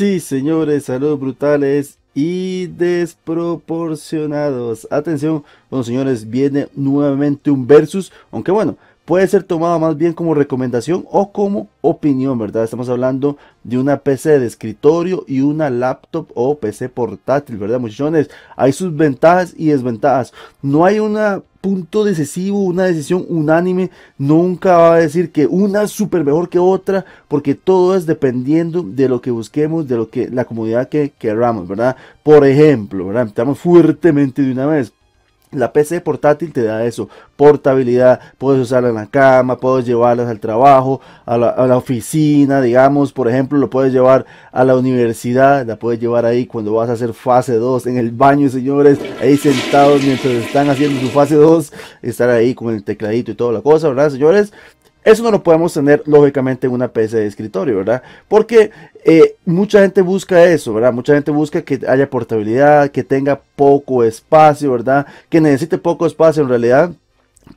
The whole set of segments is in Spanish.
Sí, señores, saludos brutales y desproporcionados. Atención, bueno, señores, viene nuevamente un versus, aunque bueno, puede ser tomado más bien como recomendación o como opinión, ¿verdad? Estamos hablando de una PC de escritorio y una laptop o PC portátil, ¿verdad, muchachones? Hay sus ventajas y desventajas. No hay una punto decisivo, una decisión unánime, nunca va a decir que una es súper mejor que otra, porque todo es dependiendo de lo que busquemos, de lo que la comunidad que queramos, ¿verdad? Por ejemplo, ¿verdad? Estamos fuertemente de una vez. La PC portátil te da eso, portabilidad, puedes usarla en la cama, puedes llevarla al trabajo, a la, a la, oficina, digamos, por ejemplo, lo puedes llevar a la universidad, la puedes llevar ahí cuando vas a hacer fase 2, en el baño, señores, ahí sentados mientras están haciendo su fase 2, estar ahí con el tecladito y toda la cosa, ¿verdad, señores? Eso no lo podemos tener lógicamente en una PC de escritorio, ¿verdad? Porque eh, mucha gente busca eso, ¿verdad? Mucha gente busca que haya portabilidad, que tenga poco espacio, ¿verdad? Que necesite poco espacio en realidad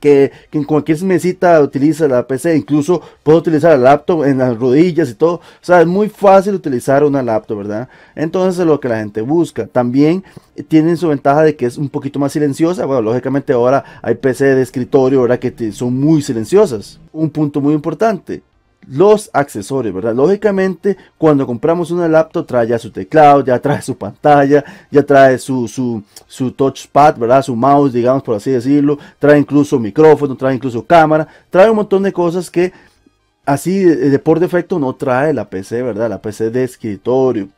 que, en cualquier mesita utiliza la PC, incluso puedo utilizar la laptop en las rodillas y todo. O sea, es muy fácil utilizar una laptop, ¿verdad? Entonces es lo que la gente busca. También tienen su ventaja de que es un poquito más silenciosa. Bueno, lógicamente ahora hay PC de escritorio, ¿verdad? Que son muy silenciosas. Un punto muy importante los accesorios, ¿verdad? Lógicamente, cuando compramos una laptop, trae ya su teclado, ya trae su pantalla, ya trae su, su, touchpad, ¿verdad? Su mouse, digamos, por así decirlo, trae incluso micrófono, trae incluso cámara, trae un montón de cosas que así eh, de por defecto no trae la PC, ¿verdad? La PC de escritorio.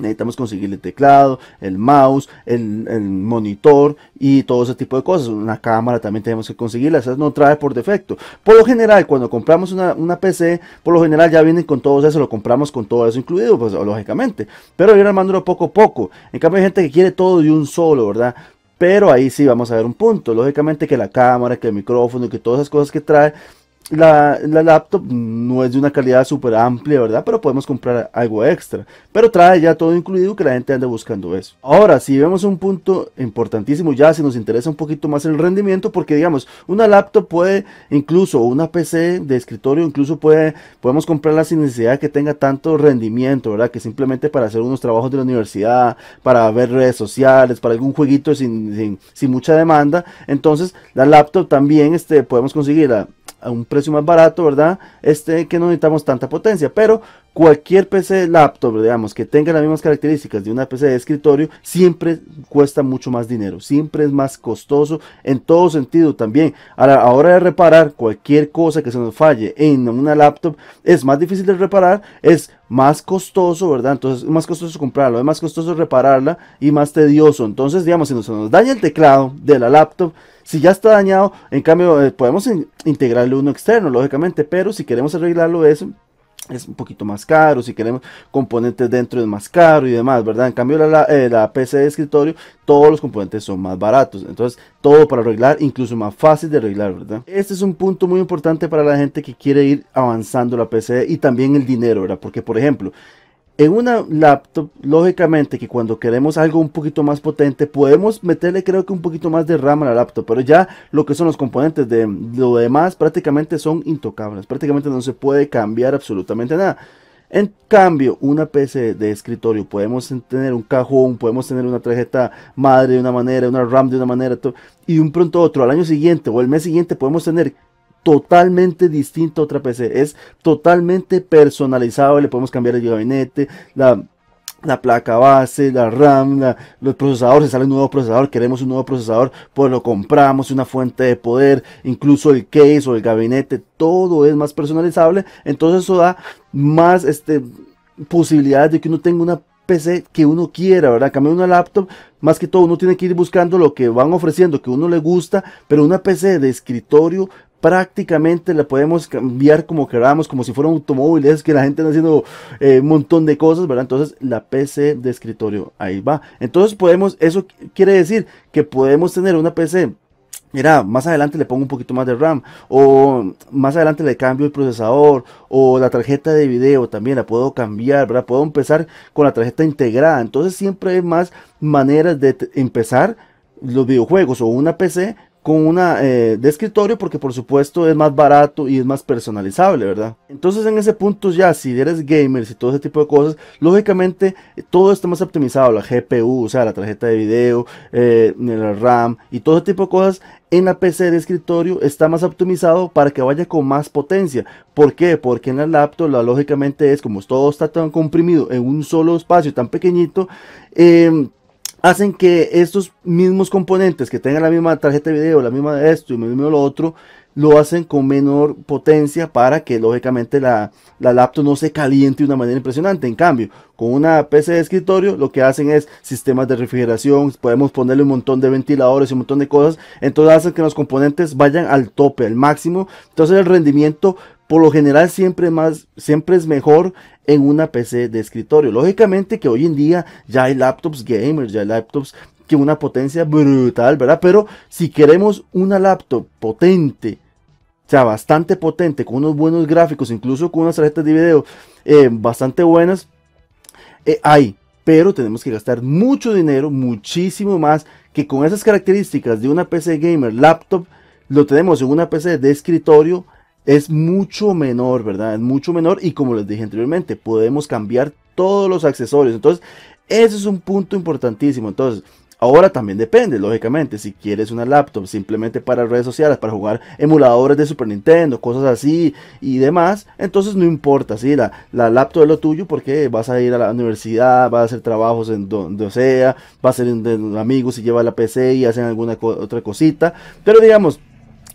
Necesitamos conseguir el teclado, el mouse, el, monitor y todo ese tipo de cosas. Una cámara también tenemos que conseguirla, esas no trae por defecto. Por lo general, cuando compramos una, PC, por lo general ya vienen con todo eso, lo compramos con todo eso incluido, pues lógicamente. Pero ir armándolo poco a poco. En cambio hay gente que quiere todo de un solo, ¿verdad? Pero ahí sí vamos a ver un punto. Lógicamente que la cámara, que el micrófono, que todas esas cosas que trae la, laptop no es de una calidad súper amplia, ¿verdad? Pero podemos comprar algo extra. Pero trae ya todo incluido que la gente anda buscando eso. Ahora, si vemos un punto importantísimo ya, si nos interesa un poquito más el rendimiento, porque digamos, una laptop puede incluso, una PC de escritorio, incluso puede, podemos comprarla sin necesidad de que tenga tanto rendimiento, ¿verdad? Que simplemente para hacer unos trabajos de la universidad, para ver redes sociales, para algún jueguito sin, mucha demanda. Entonces, la laptop también este, podemos conseguir a un precio más barato, ¿verdad? Este que no necesitamos tanta potencia, pero cualquier PC laptop, digamos, que tenga las mismas características de una PC de escritorio, siempre cuesta mucho más dinero, siempre es más costoso en todo sentido también. A la hora de reparar cualquier cosa que se nos falle en una laptop, es más difícil de reparar, es más costoso, ¿verdad? Entonces es más costoso comprarlo, es más costoso repararla y más tedioso. Entonces, digamos, si nos, nos daña el teclado de la laptop, si ya está dañado, en cambio, eh, podemos integrarle uno externo, lógicamente, pero si queremos arreglarlo eso, es un poquito más caro, si queremos componentes dentro es más caro y demás, ¿verdad? En cambio la, eh, PC de escritorio, todos los componentes son más baratos, entonces todo para arreglar, incluso más fácil de arreglar, ¿verdad? Este es un punto muy importante para la gente que quiere ir avanzando la PC y también el dinero, ¿verdad? Porque por ejemplo, en una laptop, lógicamente que cuando queremos algo un poquito más potente, podemos meterle creo que un poquito más de RAM a la laptop, pero ya lo que son los componentes de lo demás prácticamente son intocables, prácticamente no se puede cambiar absolutamente nada. En cambio, una PC de escritorio, podemos tener un cajón, podemos tener una tarjeta madre de una manera, una RAM de una manera, y de un pronto otro, al año siguiente o el mes siguiente podemos tener totalmente distinto a otra PC. Es totalmente personalizable Le podemos cambiar el gabinete, la, placa base, la RAM, los procesadores, sale un nuevo procesador, queremos un nuevo procesador, pues lo compramos, una fuente de poder, incluso el case o el gabinete, todo es más personalizable, entonces eso da más este, posibilidades de que uno tenga una PC que uno quiera, ¿verdad? Cambio una laptop, más que todo uno tiene que ir buscando lo que van ofreciendo, que uno le gusta, pero una PC de escritorio prácticamente la podemos cambiar como queramos, como si fuera un automóvil, es que la gente está haciendo eh, un montón de cosas, ¿verdad? Entonces la PC de escritorio, ahí va. Entonces podemos, eso quiere decir que podemos tener una PC Mira, más adelante le pongo un poquito más de RAM o más adelante le cambio el procesador o la tarjeta de video también la puedo cambiar, ¿verdad? Puedo empezar con la tarjeta integrada. Entonces siempre hay más maneras de empezar los videojuegos o una PC con una eh, de escritorio porque por supuesto es más barato y es más personalizable, ¿verdad? Entonces en ese punto ya, si eres gamer y todo ese tipo de cosas, lógicamente eh, todo está más optimizado, la GPU, o sea, la tarjeta de video, eh, la RAM y todo ese tipo de cosas en la PC de escritorio está más optimizado para que vaya con más potencia. ¿Por qué? Porque en la laptop lógicamente es como todo está tan comprimido en un solo espacio tan pequeñito, eh, hacen que estos mismos componentes que tengan la misma tarjeta de video, la misma de esto y lo otro, lo hacen con menor potencia para que lógicamente la, la, laptop no se caliente de una manera impresionante. En cambio, con una PC de escritorio lo que hacen es sistemas de refrigeración, podemos ponerle un montón de ventiladores y un montón de cosas. Entonces hacen que los componentes vayan al tope, al máximo. Entonces el rendimiento por lo general siempre, más, siempre es mejor en una PC de escritorio. Lógicamente que hoy en día ya hay laptops gamers, ya hay laptops que una potencia brutal, ¿verdad? Pero si queremos una laptop potente, o sea, bastante potente, con unos buenos gráficos, incluso con unas tarjetas de video eh, bastante buenas, eh, hay, pero tenemos que gastar mucho dinero, muchísimo más, que con esas características de una PC gamer laptop, lo tenemos en una PC de escritorio es mucho menor, ¿verdad? Es mucho menor y como les dije anteriormente, podemos cambiar todos los accesorios. Entonces, ese es un punto importantísimo. Entonces, ahora también depende, lógicamente, si quieres una laptop simplemente para redes sociales, para jugar emuladores de Super Nintendo, cosas así y demás, entonces no importa, ¿sí? La, la laptop es lo tuyo porque vas a ir a la universidad, vas a hacer trabajos en donde sea, vas a ser un amigos y lleva la PC y hacen alguna otra cosita, pero digamos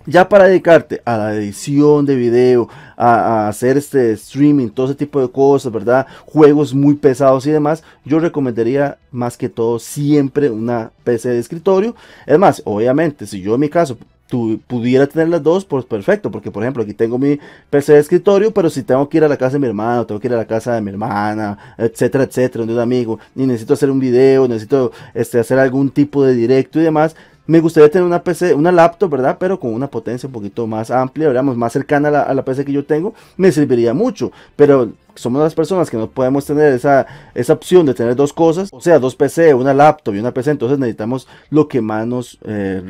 ya para dedicarte a la edición de video, a, hacer este streaming, todo ese tipo de cosas, ¿verdad? Juegos muy pesados y demás, yo recomendaría más que todo siempre una PC de escritorio. Es más, obviamente, si yo en mi caso tu, pudiera tener las dos, pues perfecto, porque por ejemplo aquí tengo mi PC de escritorio, pero si tengo que ir a la casa de mi hermano, tengo que ir a la casa de mi hermana, etcétera, etcétera, de un amigo, y necesito hacer un video, necesito este, hacer algún tipo de directo y demás, me gustaría tener una PC, una laptop, ¿verdad? Pero con una potencia un poquito más amplia, digamos, más cercana a la, a la PC que yo tengo, me serviría mucho. Pero somos las personas que no podemos tener esa, esa opción de tener dos cosas, o sea, dos PC, una laptop y una PC, entonces necesitamos lo que más nos eh,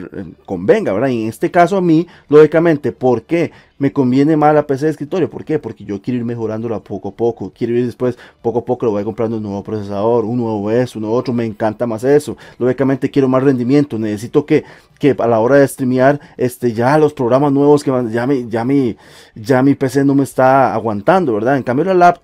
convenga, ¿verdad? Y en este caso a mí, lógicamente, ¿por qué? me conviene más la PC de escritorio. ¿Por qué? Porque yo quiero ir mejorándola poco a poco. Quiero ir después, poco a poco, lo voy comprando un nuevo procesador, un nuevo eso, nuevo otro. Me encanta más eso. Lógicamente quiero más rendimiento. Necesito que, que a la hora de streamear, este, ya los programas nuevos que van, ya ya ya mi PC no me está aguantando, ¿verdad? En cambio la laptop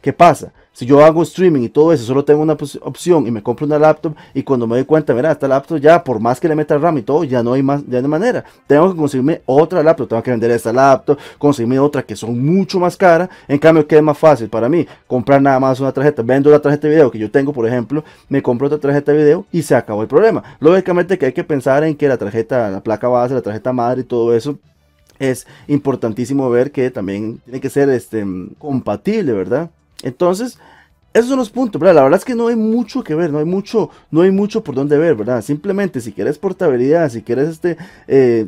¿qué pasa? Si yo hago streaming y todo eso, solo tengo una opción y me compro una laptop y cuando me doy cuenta, mira, esta laptop ya, por más que le meta RAM y todo, ya no hay más, ya de manera. Tengo que conseguirme otra laptop, tengo que vender esta laptop, conseguirme otra que son mucho más caras. En cambio, que es más fácil para mí? Comprar nada más una tarjeta. Vendo la tarjeta de video que yo tengo, por ejemplo, me compro otra tarjeta de video y se acabó el problema. Lógicamente que hay que pensar en que la tarjeta, la placa base, la tarjeta madre y todo eso es importantísimo ver que también tiene que ser este, compatible, ¿verdad? Entonces, esos son los puntos, ¿verdad? La verdad es que no hay mucho que ver, no hay mucho, no hay mucho por dónde ver, ¿verdad? Simplemente si quieres portabilidad, si quieres este, eh,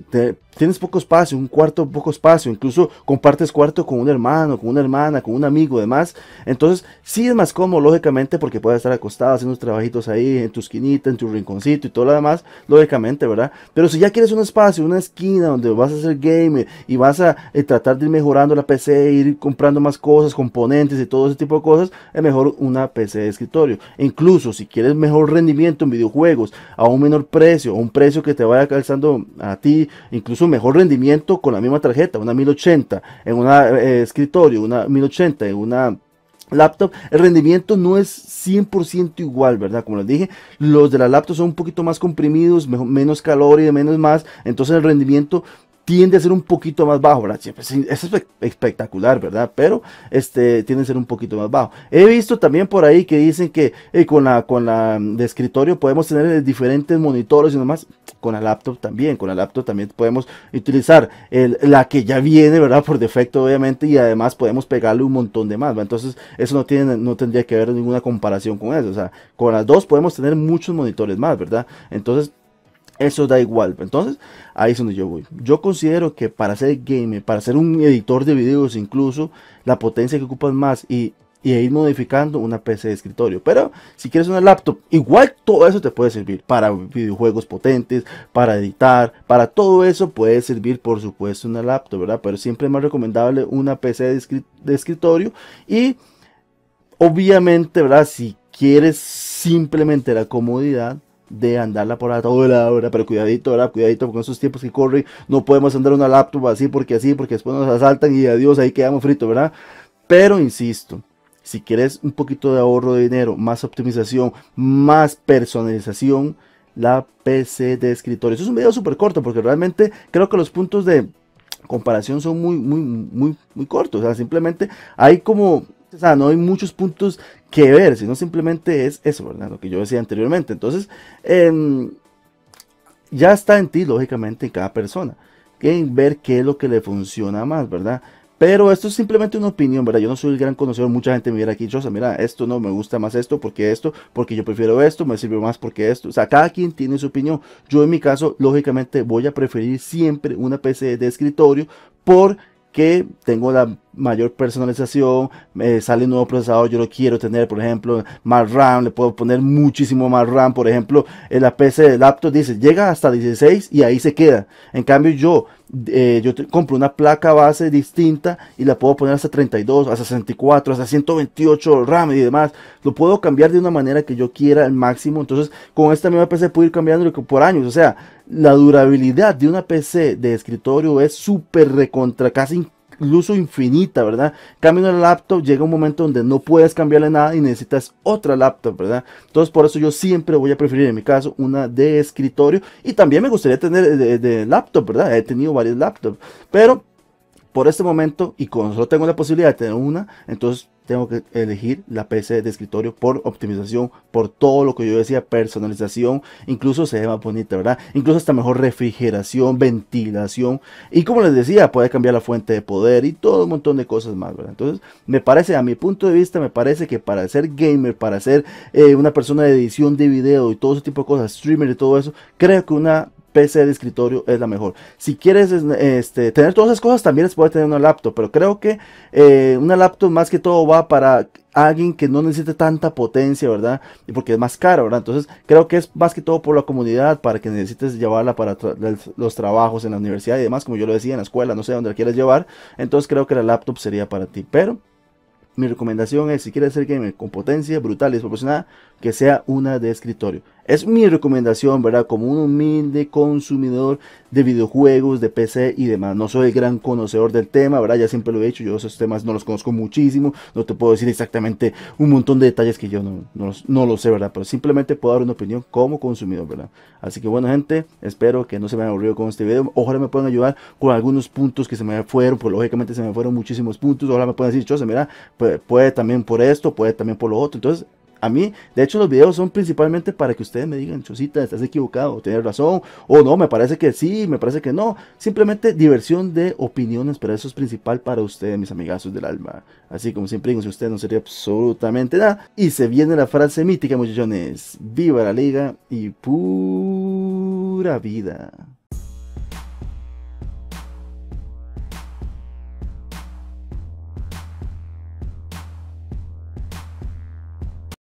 tienes poco espacio, un cuarto poco espacio, incluso compartes cuarto con un hermano, con una hermana, con un amigo, demás. Entonces, sí es más cómodo, lógicamente, porque puedes estar acostado haciendo los trabajitos ahí en tu esquinita, en tu rinconcito y todo lo demás, lógicamente, ¿verdad? Pero si ya quieres un espacio, una esquina donde vas a hacer game y vas a eh, tratar de ir mejorando la PC, ir comprando más cosas, componentes y todo ese tipo de cosas, es mejor una PC de escritorio. incluso si quieres mejor rendimiento en videojuegos a un menor precio, un precio que te vaya calzando a ti, incluso mejor rendimiento con la misma tarjeta, una 1080 en un eh, escritorio, una 1080 en una laptop, el rendimiento no es 100% igual, ¿verdad? Como les dije, los de la laptop son un poquito más comprimidos, menos calor y de menos más, entonces el rendimiento tiende a ser un poquito más bajo, ¿verdad? Pues, es espectacular, ¿verdad? Pero este, tiende a ser un poquito más bajo. He visto también por ahí que dicen que eh, con la con la mm, de escritorio podemos tener eh, diferentes monitores y nomás Con la laptop también, con la laptop también podemos utilizar la que ya viene, ¿verdad? Por defecto, obviamente, y además podemos pegarle un montón de más, ¿verdad? Entonces, eso no, tiene, no tendría que haber ninguna comparación con eso. O sea, con las dos podemos tener muchos monitores más, ¿verdad? Entonces, eso da igual. Entonces, ahí es donde yo voy. Yo considero que para ser gamer, para ser un editor de videos incluso, la potencia que ocupas más y, ir modificando una PC de escritorio. Pero si quieres una laptop, igual todo eso te puede servir para videojuegos potentes, para editar, para todo eso puede servir por supuesto una laptop, ¿verdad? Pero siempre es más recomendable una PC de, de escritorio y obviamente, ¿verdad? Si quieres simplemente la comodidad, de andarla por todo toda la hora, pero cuidadito, ¿verdad? cuidadito con esos tiempos que corren, no podemos andar una laptop así porque así, porque después nos asaltan y adiós, ahí quedamos fritos, ¿verdad? Pero insisto, si quieres un poquito de ahorro de dinero, más optimización, más personalización, la PC de escritorio. es un video súper corto porque realmente creo que los puntos de comparación son muy, muy, muy, muy cortos. O sea, simplemente hay como o sea, no hay muchos puntos que ver, sino simplemente es eso, ¿verdad? Lo que yo decía anteriormente. Entonces, em, ya está en ti, lógicamente, en cada persona, en ver qué es lo que le funciona más, ¿verdad? Pero esto es simplemente una opinión, ¿verdad? Yo no soy el gran conocedor, mucha gente me viene aquí, sea, mira, esto no, me gusta más esto, porque esto, porque yo prefiero esto, me sirve más porque esto. O sea, cada quien tiene su opinión. Yo en mi caso, lógicamente, voy a preferir siempre una PC de escritorio por que tengo la mayor personalización, me sale un nuevo procesador, yo lo quiero tener, por ejemplo, más RAM, le puedo poner muchísimo más RAM, por ejemplo, en la PC de laptop dice, llega hasta 16 y ahí se queda. En cambio yo, eh, yo compro una placa base distinta y la puedo poner hasta 32, hasta 64, hasta 128 RAM y demás. Lo puedo cambiar de una manera que yo quiera al máximo, entonces con esta misma PC puedo ir cambiando por años, o sea, la durabilidad de una PC de escritorio es súper recontra, casi incluso infinita, ¿verdad? Cambio una laptop, llega un momento donde no puedes cambiarle nada y necesitas otra laptop, ¿verdad? Entonces por eso yo siempre voy a preferir en mi caso una de escritorio y también me gustaría tener de, laptop, ¿verdad? He tenido varios laptops, pero por este momento y cuando solo tengo la posibilidad de tener una, entonces tengo que elegir la PC de escritorio por optimización, por todo lo que yo decía, personalización, incluso se ve más bonita, ¿verdad? Incluso hasta mejor refrigeración, ventilación y como les decía, puede cambiar la fuente de poder y todo un montón de cosas más, ¿verdad? Entonces, me parece, a mi punto de vista, me parece que para ser gamer, para ser eh, una persona de edición de video y todo ese tipo de cosas, streamer y todo eso, creo que una PC de escritorio es la mejor. Si quieres este, tener todas esas cosas, también puedes puede tener una laptop. Pero creo que eh, una laptop más que todo va para alguien que no necesite tanta potencia, ¿verdad? Y porque es más caro, ¿verdad? Entonces creo que es más que todo por la comunidad, para que necesites llevarla para los trabajos en la universidad y demás, como yo lo decía, en la escuela, no sé dónde la quieres llevar. Entonces creo que la laptop sería para ti. Pero mi recomendación es, si quieres ser gamer con potencia brutal y desproporcionada, que sea una de escritorio. Es mi recomendación, ¿verdad? Como un humilde consumidor de videojuegos, de PC y demás. No soy gran conocedor del tema, ¿verdad? Ya siempre lo he dicho, yo esos temas no los conozco muchísimo. No te puedo decir exactamente un montón de detalles que yo no, no, no lo sé, ¿verdad? Pero simplemente puedo dar una opinión como consumidor, ¿verdad? Así que bueno, gente, espero que no se me hayan aburrido con este video. Ojalá me puedan ayudar con algunos puntos que se me fueron, pues lógicamente se me fueron muchísimos puntos. Ojalá me puedan decir, Chose, mira, puede también por esto, puede también por lo otro. Entonces, a mí, de hecho los videos son principalmente para que ustedes me digan, Chosita, estás equivocado, tienes razón, o no, me parece que sí, me parece que no. Simplemente diversión de opiniones, pero eso es principal para ustedes, mis amigazos del alma. Así como siempre digo, si usted no sería absolutamente nada. Y se viene la frase mítica, muchachones. Viva la liga y pura vida.